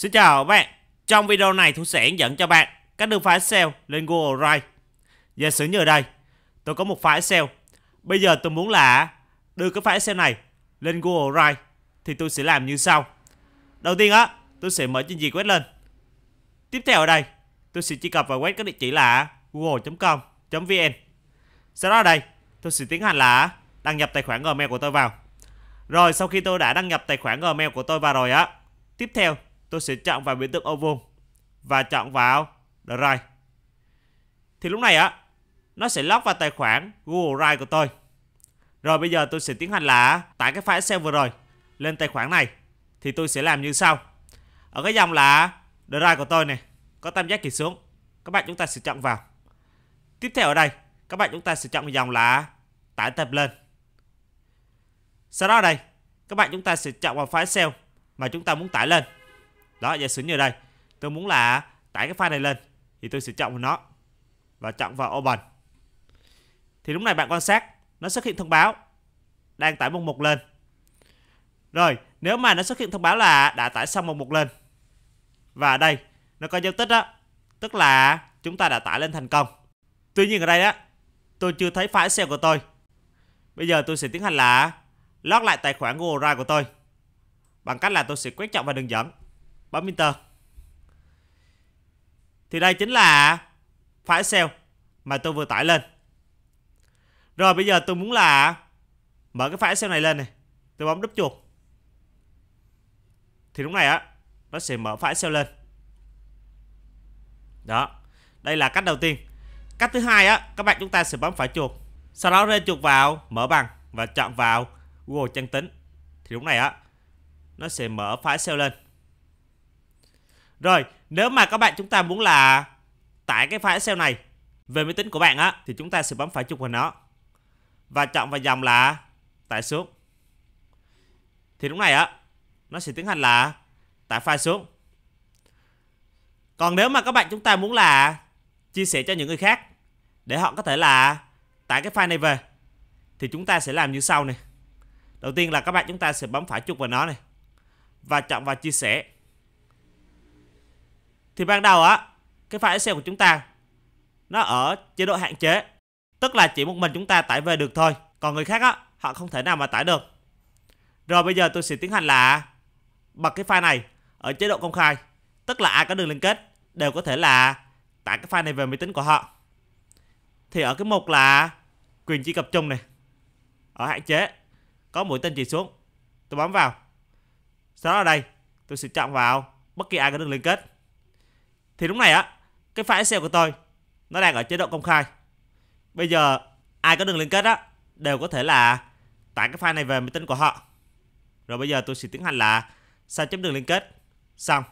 Xin chào các bạn, trong video này tôi sẽ hướng dẫn cho bạn cách đưa file Excel lên Google Drive. Giả sử như ở đây, tôi có một file Excel. Bây giờ tôi muốn là đưa cái file Excel này lên Google Drive thì tôi sẽ làm như sau. Đầu tiên á, tôi sẽ mở trình duyệt web lên. Tiếp theo ở đây, tôi sẽ truy cập vào web có địa chỉ là google.com.vn. Sau đó ở đây, tôi sẽ tiến hành là đăng nhập tài khoản Gmail của tôi vào. Rồi sau khi tôi đã đăng nhập tài khoản Gmail của tôi vào rồi á, tiếp theo tôi sẽ chọn vào biểu tượng ô vuông và chọn vào Drive. Thì lúc này á, nó sẽ log vào tài khoản Google Drive của tôi. Rồi bây giờ tôi sẽ tiến hành là tải cái file Excel vừa rồi lên tài khoản này. Thì tôi sẽ làm như sau. Ở cái dòng là Drive của tôi này, có tam giác kỳ xuống. Các bạn chúng ta sẽ chọn vào. Tiếp theo ở đây, các bạn chúng ta sẽ chọn dòng là tải tập lên. Sau đó đây, các bạn chúng ta sẽ chọn vào file Excel mà chúng ta muốn tải lên đó giả sử như đây tôi muốn là tải cái file này lên thì tôi sẽ chọn nó và chọn vào open thì lúc này bạn quan sát nó xuất hiện thông báo đang tải mục một lên rồi nếu mà nó xuất hiện thông báo là đã tải xong mục một lên và đây nó có dấu tích đó tức là chúng ta đã tải lên thành công tuy nhiên ở đây đó tôi chưa thấy file Excel của tôi bây giờ tôi sẽ tiến hành là lót lại tài khoản Google Drive của tôi bằng cách là tôi sẽ quét chọn vào đường dẫn bấm enter thì đây chính là file Excel mà tôi vừa tải lên rồi bây giờ tôi muốn là mở cái file Excel này lên này tôi bấm đúp chuột thì lúc này á nó sẽ mở file Excel lên đó đây là cách đầu tiên cách thứ hai á các bạn chúng ta sẽ bấm phải chuột sau đó rê chuột vào mở bằng và chọn vào Google chân tính thì lúc này á nó sẽ mở file Excel lên rồi, nếu mà các bạn chúng ta muốn là tải cái file Excel này về máy tính của bạn á thì chúng ta sẽ bấm phải chụp hình nó và chọn vào dòng là tải xuống. Thì lúc này á nó sẽ tiến hành là tải file xuống. Còn nếu mà các bạn chúng ta muốn là chia sẻ cho những người khác để họ có thể là tải cái file này về thì chúng ta sẽ làm như sau này. Đầu tiên là các bạn chúng ta sẽ bấm phải chuột vào nó này và chọn vào chia sẻ thì ban đầu á cái file Excel của chúng ta nó ở chế độ hạn chế tức là chỉ một mình chúng ta tải về được thôi còn người khác á họ không thể nào mà tải được rồi bây giờ tôi sẽ tiến hành là bật cái file này ở chế độ công khai tức là ai có đường liên kết đều có thể là tải cái file này về máy tính của họ thì ở cái mục là quyền truy cập chung này ở hạn chế có mũi tên chỉ xuống tôi bấm vào sau đó ở đây tôi sẽ chọn vào bất kỳ ai có đường liên kết thì lúc này á cái file Excel của tôi nó đang ở chế độ công khai bây giờ ai có đường liên kết á đều có thể là tải cái file này về máy tính của họ rồi bây giờ tôi sẽ tiến hành là sao chấm đường liên kết xong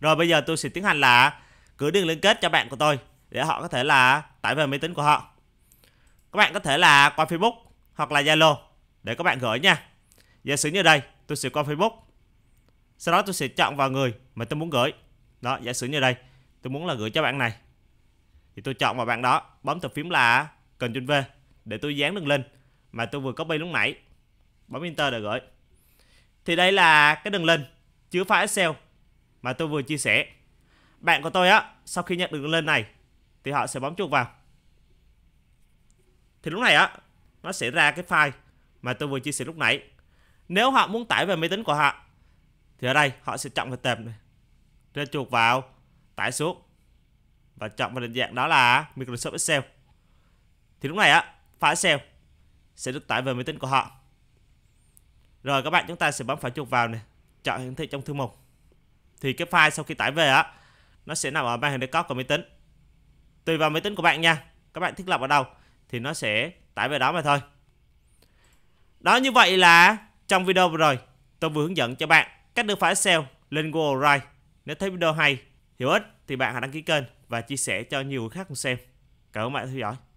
rồi bây giờ tôi sẽ tiến hành là gửi đường liên kết cho bạn của tôi để họ có thể là tải về máy tính của họ các bạn có thể là qua Facebook hoặc là Zalo để các bạn gửi nha giả sử như đây tôi sẽ qua Facebook sau đó tôi sẽ chọn vào người mà tôi muốn gửi đó giả sử như đây tôi muốn là gửi cho bạn này thì tôi chọn vào bạn đó bấm tập phím là Ctrl V để tôi dán đường link mà tôi vừa copy lúc nãy bấm Enter để gửi thì đây là cái đường link chứa file Excel mà tôi vừa chia sẻ bạn của tôi á sau khi nhận được đường link này thì họ sẽ bấm chuột vào thì lúc này á nó sẽ ra cái file mà tôi vừa chia sẻ lúc nãy nếu họ muốn tải về máy tính của họ thì ở đây họ sẽ chọn vào tệp này ra chuột vào tải xuống và chọn vào định dạng đó là Microsoft Excel thì lúc này á file Excel sẽ được tải về máy tính của họ rồi các bạn chúng ta sẽ bấm phải chuột vào này chọn hiển thị trong thư mục thì cái file sau khi tải về á nó sẽ nằm ở màn hình desktop của máy tính tùy vào máy tính của bạn nha các bạn thiết lập ở đâu thì nó sẽ tải về đó mà thôi đó như vậy là trong video vừa rồi tôi vừa hướng dẫn cho bạn cách đưa file Excel lên Google Drive nếu thấy video hay Hiểu ích thì bạn hãy đăng ký kênh và chia sẻ cho nhiều người khác cùng xem. Cảm ơn bạn đã theo dõi.